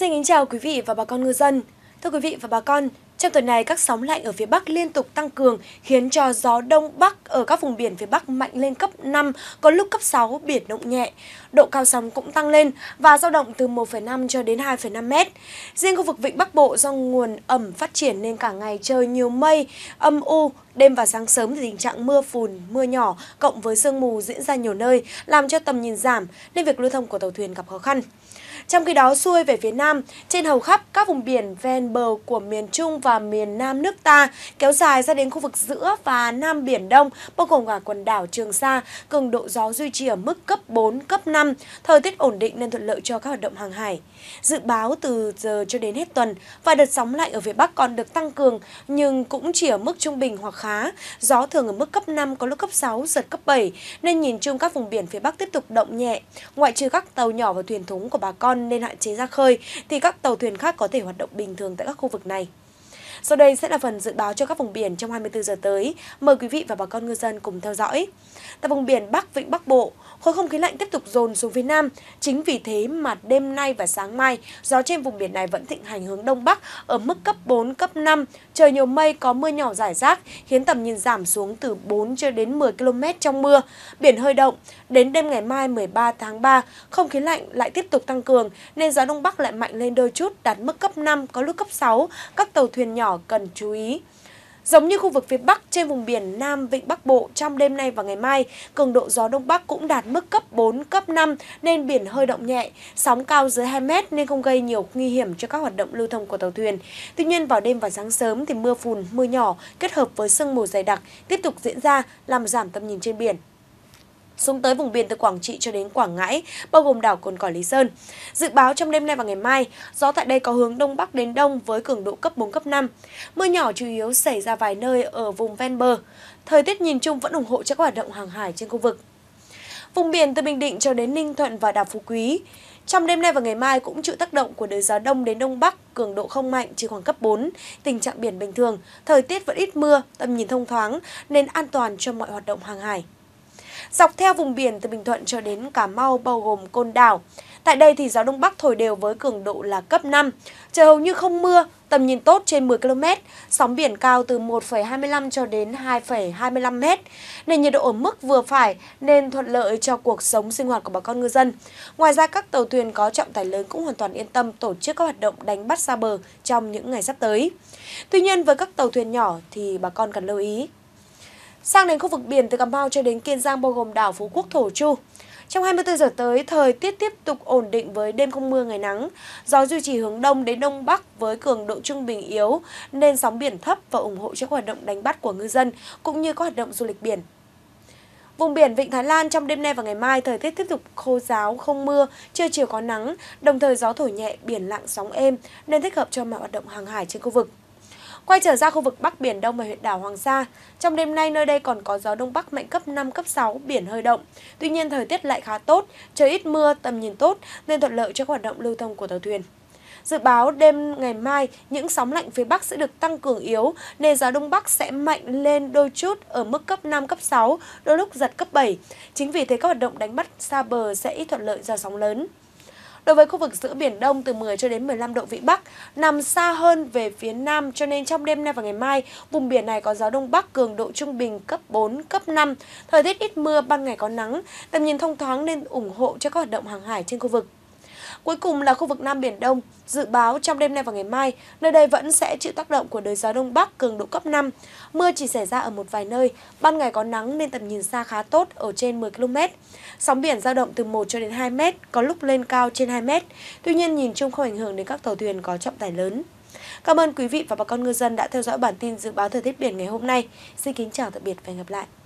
Xin kính chào quý vị và bà con ngư dân. Thưa quý vị và bà con, trong tuần này các sóng lạnh ở phía Bắc liên tục tăng cường khiến cho gió đông bắc ở các vùng biển phía Bắc mạnh lên cấp 5, có lúc cấp 6 biển động nhẹ. Độ cao sóng cũng tăng lên và dao động từ 1,5 cho đến 2,5 mét. Riêng khu vực vịnh Bắc Bộ do nguồn ẩm phát triển nên cả ngày trời nhiều mây, âm u, đêm và sáng sớm thì tình trạng mưa phùn, mưa nhỏ cộng với sương mù diễn ra nhiều nơi làm cho tầm nhìn giảm nên việc lưu thông của tàu thuyền gặp khó khăn. Trong khi đó, xuôi về phía Nam, trên hầu khắp các vùng biển ven bờ của miền Trung và miền Nam nước ta kéo dài ra đến khu vực giữa và Nam Biển Đông, bao gồm cả quần đảo Trường Sa, cường độ gió duy trì ở mức cấp 4, cấp 5, thời tiết ổn định nên thuận lợi cho các hoạt động hàng hải. Dự báo từ giờ cho đến hết tuần, và đợt sóng lạnh ở phía Bắc còn được tăng cường nhưng cũng chỉ ở mức trung bình hoặc khá, gió thường ở mức cấp 5 có lúc cấp 6, giật cấp 7, nên nhìn chung các vùng biển phía Bắc tiếp tục động nhẹ, ngoại trừ các tàu nhỏ và thuyền thúng của bà con nên hạn chế ra khơi thì các tàu thuyền khác có thể hoạt động bình thường tại các khu vực này. Sau đây sẽ là phần dự báo cho các vùng biển trong 24 giờ tới. Mời quý vị và bà con ngư dân cùng theo dõi. Tại vùng biển Bắc Vịnh Bắc Bộ, khối không khí lạnh tiếp tục dồn xuống phía Nam. Chính vì thế mà đêm nay và sáng mai, gió trên vùng biển này vẫn thịnh hành hướng Đông Bắc ở mức cấp 4, cấp 5. Trời nhiều mây có mưa nhỏ rải rác, khiến tầm nhìn giảm xuống từ 4 cho đến 10 km trong mưa. Biển hơi động, đến đêm ngày mai 13 tháng 3, không khí lạnh lại tiếp tục tăng cường, nên gió Đông Bắc lại mạnh lên đôi chút, đạt mức cấp 5, có lúc cấp 6. Các tàu thuyền nhỏ cần chú ý. Giống như khu vực phía Bắc trên vùng biển Nam Vịnh Bắc Bộ trong đêm nay và ngày mai, cường độ gió Đông Bắc cũng đạt mức cấp 4, cấp 5 nên biển hơi động nhẹ, sóng cao dưới 2 mét nên không gây nhiều nguy hiểm cho các hoạt động lưu thông của tàu thuyền. Tuy nhiên vào đêm và sáng sớm thì mưa phùn, mưa nhỏ kết hợp với sương mù dày đặc tiếp tục diễn ra làm giảm tầm nhìn trên biển xuống tới vùng biển từ Quảng Trị cho đến Quảng Ngãi, bao gồm đảo Cồn Cỏ Lý Sơn. Dự báo trong đêm nay và ngày mai, gió tại đây có hướng đông bắc đến đông với cường độ cấp 4 cấp 5. Mưa nhỏ chủ yếu xảy ra vài nơi ở vùng ven bờ. Thời tiết nhìn chung vẫn ủng hộ cho các hoạt động hàng hải trên khu vực. Vùng biển từ Bình Định cho đến Ninh Thuận và đảo Phú Quý, trong đêm nay và ngày mai cũng chịu tác động của đới gió đông đến đông bắc, cường độ không mạnh chỉ khoảng cấp 4, tình trạng biển bình thường, thời tiết vẫn ít mưa, tầm nhìn thông thoáng nên an toàn cho mọi hoạt động hàng hải. Dọc theo vùng biển từ Bình Thuận cho đến Cà Mau bao gồm Côn Đảo. Tại đây thì gió Đông Bắc thổi đều với cường độ là cấp 5. Trời hầu như không mưa, tầm nhìn tốt trên 10 km, sóng biển cao từ 1,25 cho đến 2,25 m. Nền nhiệt độ ở mức vừa phải nên thuận lợi cho cuộc sống sinh hoạt của bà con ngư dân. Ngoài ra các tàu thuyền có trọng tải lớn cũng hoàn toàn yên tâm tổ chức các hoạt động đánh bắt xa bờ trong những ngày sắp tới. Tuy nhiên với các tàu thuyền nhỏ thì bà con cần lưu ý Sang đến khu vực biển từ Cà Mau cho đến Kiên Giang bao gồm đảo Phú Quốc Thổ Chu. Trong 24 giờ tới, thời tiết tiếp tục ổn định với đêm không mưa ngày nắng. Gió duy trì hướng đông đến đông bắc với cường độ trung bình yếu nên sóng biển thấp và ủng hộ cho các hoạt động đánh bắt của ngư dân cũng như các hoạt động du lịch biển. Vùng biển Vịnh Thái Lan trong đêm nay và ngày mai thời tiết tiếp tục khô giáo, không mưa, trưa chiều có nắng, đồng thời gió thổi nhẹ, biển lặng sóng êm nên thích hợp cho mọi hoạt động hàng hải trên khu vực. Quay trở ra khu vực Bắc Biển Đông và huyện đảo Hoàng Sa, trong đêm nay nơi đây còn có gió Đông Bắc mạnh cấp 5, cấp 6, biển hơi động. Tuy nhiên thời tiết lại khá tốt, trời ít mưa, tầm nhìn tốt nên thuận lợi cho các hoạt động lưu thông của tàu thuyền. Dự báo đêm ngày mai, những sóng lạnh phía Bắc sẽ được tăng cường yếu, nên gió Đông Bắc sẽ mạnh lên đôi chút ở mức cấp 5, cấp 6, đôi lúc giật cấp 7. Chính vì thế các hoạt động đánh bắt xa bờ sẽ ít thuận lợi do sóng lớn. Đối với khu vực giữa Biển Đông từ 10 cho đến 15 độ Vĩ Bắc, nằm xa hơn về phía Nam cho nên trong đêm nay và ngày mai, vùng biển này có gió Đông Bắc cường độ trung bình cấp 4, cấp 5, thời tiết ít mưa, ban ngày có nắng, tầm nhìn thông thoáng nên ủng hộ cho các hoạt động hàng hải trên khu vực. Cuối cùng là khu vực Nam Biển Đông. Dự báo trong đêm nay và ngày mai, nơi đây vẫn sẽ chịu tác động của đới gió Đông Bắc cường độ cấp 5. Mưa chỉ xảy ra ở một vài nơi, ban ngày có nắng nên tầm nhìn xa khá tốt ở trên 10 km. Sóng biển dao động từ 1 cho đến 2 m, có lúc lên cao trên 2 m. Tuy nhiên nhìn chung không ảnh hưởng đến các tàu thuyền có trọng tải lớn. Cảm ơn quý vị và bà con ngư dân đã theo dõi bản tin dự báo thời tiết biển ngày hôm nay. Xin kính chào tạm biệt và hẹn gặp lại.